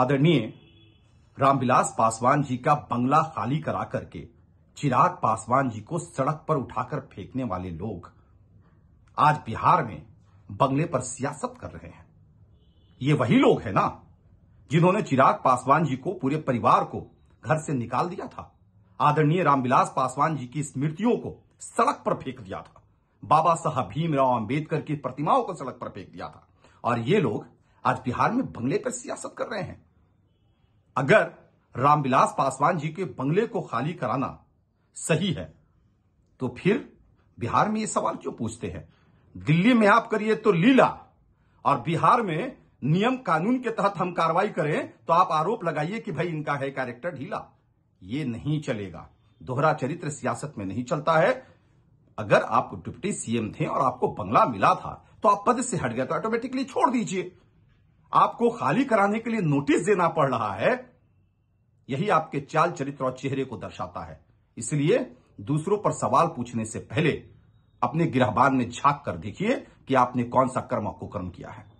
आदरणीय रामविलास पासवान जी का बंगला खाली करा करके चिराग पासवान जी को सड़क पर उठाकर फेंकने वाले लोग आज बिहार में बंगले पर सियासत कर रहे हैं ये वही लोग हैं ना जिन्होंने चिराग पासवान जी को पूरे परिवार को घर से निकाल दिया था आदरणीय रामविलास पासवान जी की स्मृतियों को सड़क पर फेंक दिया था बाबा साहब भीमराव अंबेडकर की प्रतिमाओं को सड़क पर फेंक दिया था और ये लोग आज बिहार में बंगले पर सियासत कर रहे हैं अगर रामविलास पासवान जी के बंगले को खाली कराना सही है तो फिर बिहार में ये सवाल क्यों पूछते हैं दिल्ली में आप करिए तो लीला और बिहार में नियम कानून के तहत हम कार्रवाई करें तो आप आरोप लगाइए कि भाई इनका है कैरेक्टर ढीला ये नहीं चलेगा दोहरा चरित्र सियासत में नहीं चलता है अगर आप डिप्टी सीएम थे और आपको बंगला मिला था तो आप पद से हट गए तो ऑटोमेटिकली छोड़ दीजिए आपको खाली कराने के लिए नोटिस देना पड़ रहा है यही आपके चाल चरित्र और चेहरे को दर्शाता है इसलिए दूसरों पर सवाल पूछने से पहले अपने गिरहबान में झांक कर देखिए कि आपने कौन सा कर्म कुकर्म किया है